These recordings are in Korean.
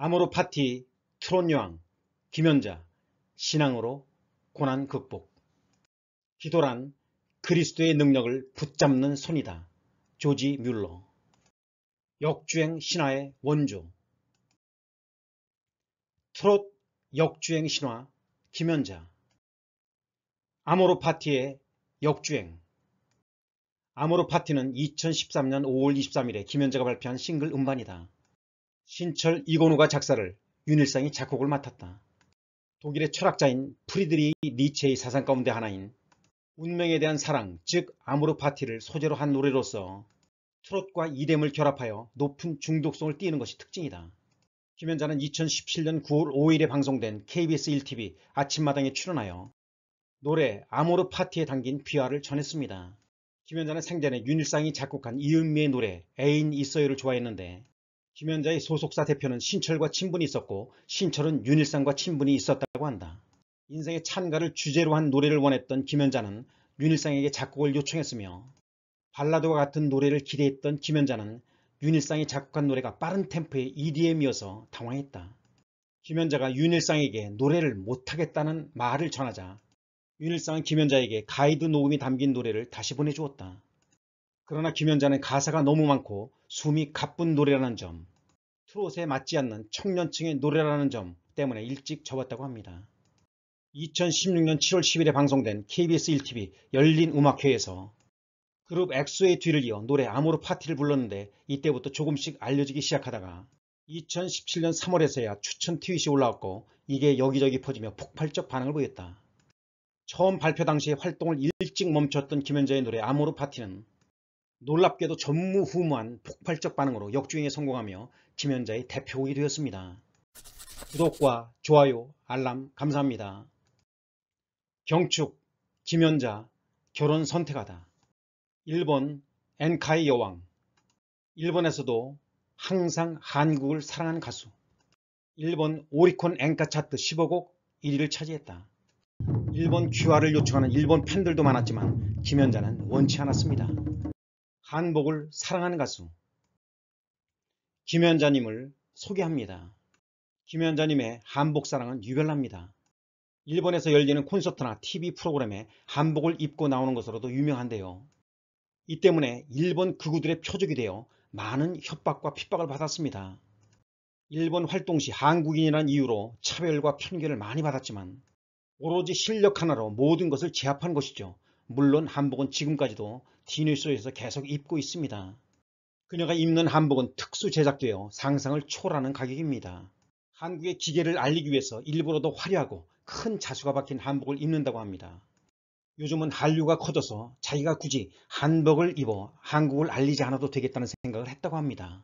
아모르 파티, 트론 여왕, 김연자, 신앙으로 고난 극복. 기도란 그리스도의 능력을 붙잡는 손이다. 조지 뮬러. 역주행 신화의 원조. 트롯 역주행 신화 김연자. 아모르 파티의 역주행. 아모르 파티는 2013년 5월 23일에 김연자가 발표한 싱글 음반이다. 신철 이건우가 작사를 윤일상이 작곡을 맡았다. 독일의 철학자인 프리드리 니체의 사상 가운데 하나인 운명에 대한 사랑, 즉 아모르 파티를 소재로 한 노래로서 트롯과 이뎀을 결합하여 높은 중독성을 띠는 것이 특징이다. 김연자는 2017년 9월 5일에 방송된 KBS 1TV 아침마당에 출연하여 노래 아모르 파티에 담긴 비화를 전했습니다. 김연자는 생전에 윤일상이 작곡한 이은미의 노래 애인 있어요를 좋아했는데 김현자의 소속사 대표는 신철과 친분이 있었고 신철은 윤일상과 친분이 있었다고 한다. 인생의 찬가를 주제로 한 노래를 원했던 김현자는 윤일상에게 작곡을 요청했으며 발라드와 같은 노래를 기대했던 김현자는 윤일상이 작곡한 노래가 빠른 템포의 EDM이어서 당황했다. 김현자가 윤일상에게 노래를 못하겠다는 말을 전하자 윤일상은 김현자에게 가이드 녹음이 담긴 노래를 다시 보내주었다. 그러나 김연자는 가사가 너무 많고 숨이 가쁜 노래라는 점, 트롯에 맞지 않는 청년층의 노래라는 점 때문에 일찍 접었다고 합니다. 2016년 7월 10일에 방송된 KBS 1TV 열린 음악회에서 그룹 엑소의 뒤를 이어 노래 아모르 파티를 불렀는데 이때부터 조금씩 알려지기 시작하다가 2017년 3월에서야 추천 트윗이 올라왔고 이게 여기저기 퍼지며 폭발적 반응을 보였다. 처음 발표 당시에 활동을 일찍 멈췄던 김연자의 노래 아모르 파티는 놀랍게도 전무후무한 폭발적 반응으로 역주행에 성공하며 지면자의 대표곡이 되었습니다. 구독과 좋아요, 알람 감사합니다. 경축, 지면자 결혼 선택하다. 일본 엔카이 여왕 일본에서도 항상 한국을 사랑하는 가수 일본 오리콘 엔카 차트 15곡 1위를 차지했다. 일본 귀화를 요청하는 일본 팬들도 많았지만 김연자는 원치 않았습니다. 한복을 사랑하는 가수 김현자님을 소개합니다. 김현자님의 한복 사랑은 유별납니다. 일본에서 열리는 콘서트나 TV 프로그램에 한복을 입고 나오는 것으로도 유명한데요. 이 때문에 일본 극우들의 표적이 되어 많은 협박과 핍박을 받았습니다. 일본 활동 시 한국인이란 이유로 차별과 편견을 많이 받았지만 오로지 실력 하나로 모든 것을 제압한 것이죠. 물론 한복은 지금까지도 디뉴스에서 계속 입고 있습니다. 그녀가 입는 한복은 특수 제작되어 상상을 초월하는 가격입니다. 한국의 기계를 알리기 위해서 일부러 더 화려하고 큰 자수가 박힌 한복을 입는다고 합니다. 요즘은 한류가 커져서 자기가 굳이 한복을 입어 한국을 알리지 않아도 되겠다는 생각을 했다고 합니다.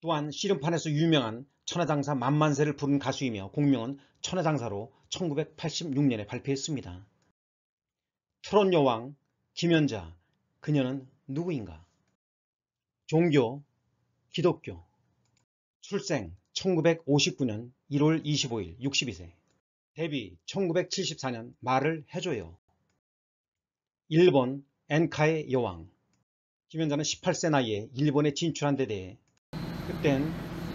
또한 씨름판에서 유명한 천하장사 만만세를 부른 가수이며 공명은 천하장사로 1986년에 발표했습니다. 초론여왕, 김연자, 그녀는 누구인가? 종교, 기독교 출생 1959년 1월 25일 62세 데뷔 1974년 말을 해줘요 일본 엔카의 여왕 김연자는 18세 나이에 일본에 진출한 데 대해 그땐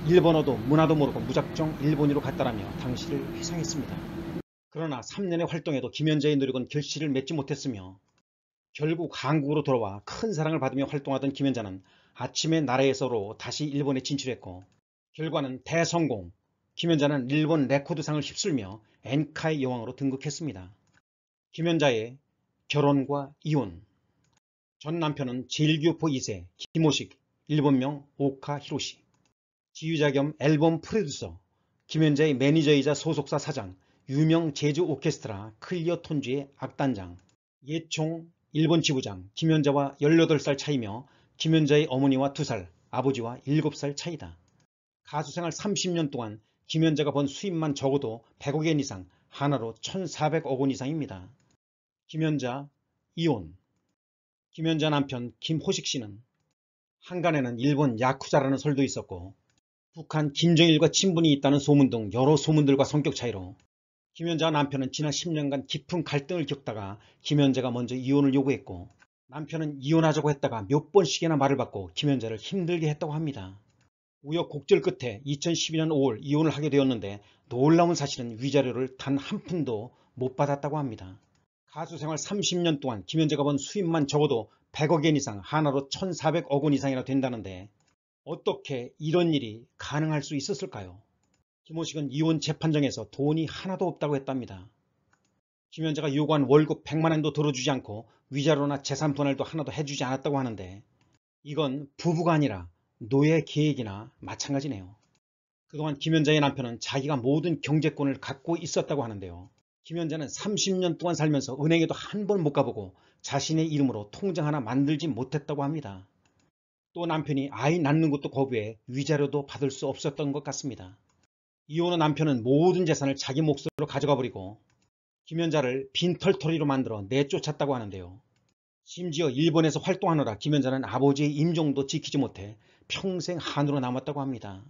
일본어도 문화도 모르고 무작정 일본으로 갔다라며 당시를 회상했습니다. 그러나 3년의 활동에도 김현자의 노력은 결실을 맺지 못했으며 결국 한국으로 돌아와 큰 사랑을 받으며 활동하던 김현자는 아침에 나라에서로 다시 일본에 진출했고 결과는 대성공 김현자는 일본 레코드상을 휩쓸며 엔카의 여왕으로 등극했습니다. 김현자의 결혼과 이혼 전 남편은 제일교포 2세 김호식 일본명 오카 히로시 지휘자 겸 앨범 프로듀서 김현자의 매니저이자 소속사 사장 유명 제주 오케스트라 클리어 톤즈의 악단장 예총 일본 지부장 김현자와 18살 차이며 김현자의 어머니와 2살, 아버지와 7살 차이다. 가수 생활 30년 동안 김현자가 번 수입만 적어도 100억 엔 이상, 하나로 1,400억 원 이상입니다. 김현자 이혼 김현자 남편 김호식 씨는 한간에는 일본 야쿠자라는 설도 있었고 북한 김정일과 친분이 있다는 소문 등 여러 소문들과 성격 차이로 김현자와 남편은 지난 10년간 깊은 갈등을 겪다가 김현자가 먼저 이혼을 요구했고 남편은 이혼하자고 했다가 몇 번씩이나 말을 받고 김현자를 힘들게 했다고 합니다. 우여곡절 끝에 2012년 5월 이혼을 하게 되었는데 놀라운 사실은 위자료를 단 한 푼도 못 받았다고 합니다. 가수 생활 30년 동안 김현재가 번 수입만 적어도 100억 엔 이상 하나로 1,400억 원 이상이나 된다는데 어떻게 이런 일이 가능할 수 있었을까요? 김호식은 이혼 재판정에서 돈이 하나도 없다고 했답니다. 김현자가 요구한 월급 100만원도 들어주지 않고 위자료나 재산 분할도 하나도 해주지 않았다고 하는데 이건 부부가 아니라 노예 계획이나 마찬가지네요. 그동안 김현자의 남편은 자기가 모든 경제권을 갖고 있었다고 하는데요. 김현자는 30년 동안 살면서 은행에도 한 번 못 가보고 자신의 이름으로 통장 하나 만들지 못했다고 합니다. 또 남편이 아이 낳는 것도 거부해 위자료도 받을 수 없었던 것 같습니다. 이혼한 남편은 모든 재산을 자기 몫으로 가져가 버리고 김연자를 빈털터리로 만들어 내쫓았다고 하는데요. 심지어 일본에서 활동하느라 김연자는 아버지의 임종도 지키지 못해 평생 한으로 남았다고 합니다.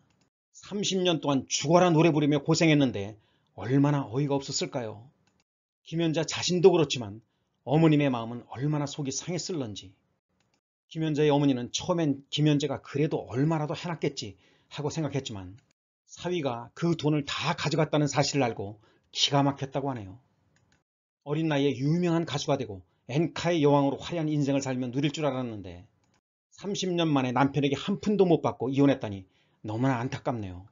30년 동안 죽어라 노래 부르며 고생했는데 얼마나 어이가 없었을까요? 김연자 자신도 그렇지만 어머님의 마음은 얼마나 속이 상했을런지. 김연자의 어머니는 처음엔 김연자가 그래도 얼마라도 해놨겠지 하고 생각했지만 사위가 그 돈을 다 가져갔다는 사실을 알고 기가 막혔다고 하네요. 어린 나이에 유명한 가수가 되고 엔카의 여왕으로 화려한 인생을 살며 누릴 줄 알았는데 30년 만에 남편에게 한 푼도 못 받고 이혼했다니 너무나 안타깝네요.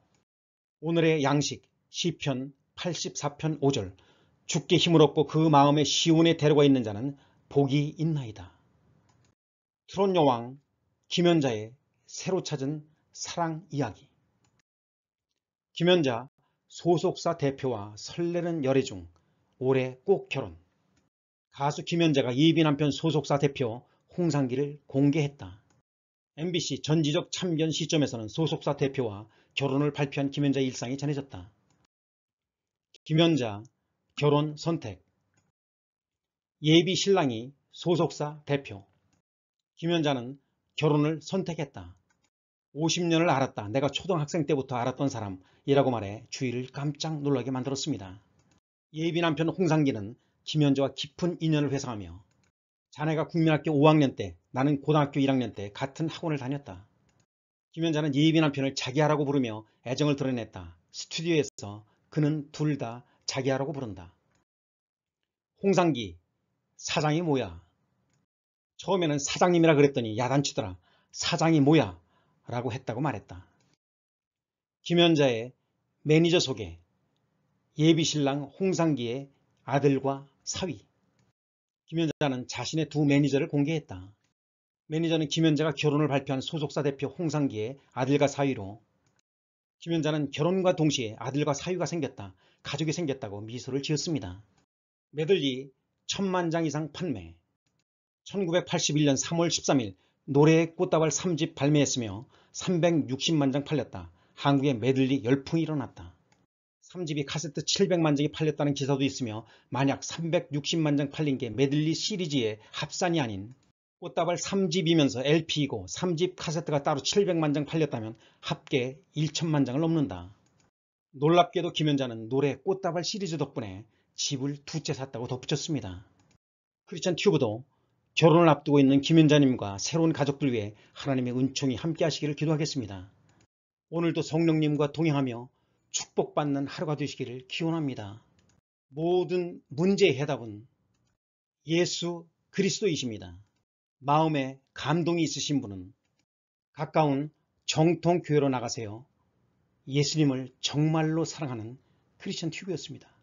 오늘의 양식 시편 84편 5절 죽게 힘을 얻고 그 마음에 시온에 데려가 있는 자는 복이 있나이다. 트론 여왕 김연자의 새로 찾은 사랑 이야기 김연자 소속사 대표와 설레는 열애 중 올해 꼭 결혼 가수 김연자가 이비 남편 소속사 대표 홍상기를 공개했다. MBC 전지적 참견 시점에서는 소속사 대표와 결혼을 발표한 김연자 일상이 전해졌다. 김연자 결혼 선택 예비 신랑이 소속사 대표 김연자는 결혼을 선택했다. 50년을 알았다. 내가 초등학생 때부터 알았던 사람이라고 말해 주위를 깜짝 놀라게 만들었습니다. 예비 남편 홍상기는 김현주와 깊은 인연을 회상하며 자네가 국민학교 5학년 때 나는 고등학교 1학년 때 같은 학원을 다녔다. 김현자는 예비 남편을 자기하라고 부르며 애정을 드러냈다. 스튜디오에서 그는 둘 다자기하라고 부른다. 홍상기 사장이 뭐야? 처음에는 사장님이라 그랬더니 야단치더라. 사장이 뭐야? 라고 했다고 말했다. 김현자의 매니저 소개, 예비신랑 홍상기의 아들과 사위. 김현자는 자신의 두 매니저를 공개했다. 매니저는 김현자가 결혼을 발표한 소속사 대표 홍상기의 아들과 사위로 김현자는 결혼과 동시에 아들과 사위가 생겼다. 가족이 생겼다고 미소를 지었습니다. 매들리 천만 장 이상 판매 1981년 3월 13일 노래의 꽃다발 3집 발매했으며 360만 장 팔렸다. 한국의 메들리 열풍이 일어났다. 3집이 카세트 700만 장이 팔렸다는 기사도 있으며 만약 360만 장 팔린 게 메들리 시리즈의 합산이 아닌 꽃다발 3집이면서 LP이고 3집 카세트가 따로 700만 장 팔렸다면 합계 1천만 장을 넘는다. 놀랍게도 김연자는 노래 꽃다발 시리즈 덕분에 집을 두 채 샀다고 덧붙였습니다. 크리스찬 튜브도 결혼을 앞두고 있는 김현자님과 새로운 가족들 위해 하나님의 은총이 함께 하시기를 기도하겠습니다. 오늘도 성령님과 동행하며 축복받는 하루가 되시기를 기원합니다. 모든 문제의 해답은 예수 그리스도이십니다. 마음에 감동이 있으신 분은 가까운 정통교회로 나가세요. 예수님을 정말로 사랑하는 크리스천 튜브였습니다.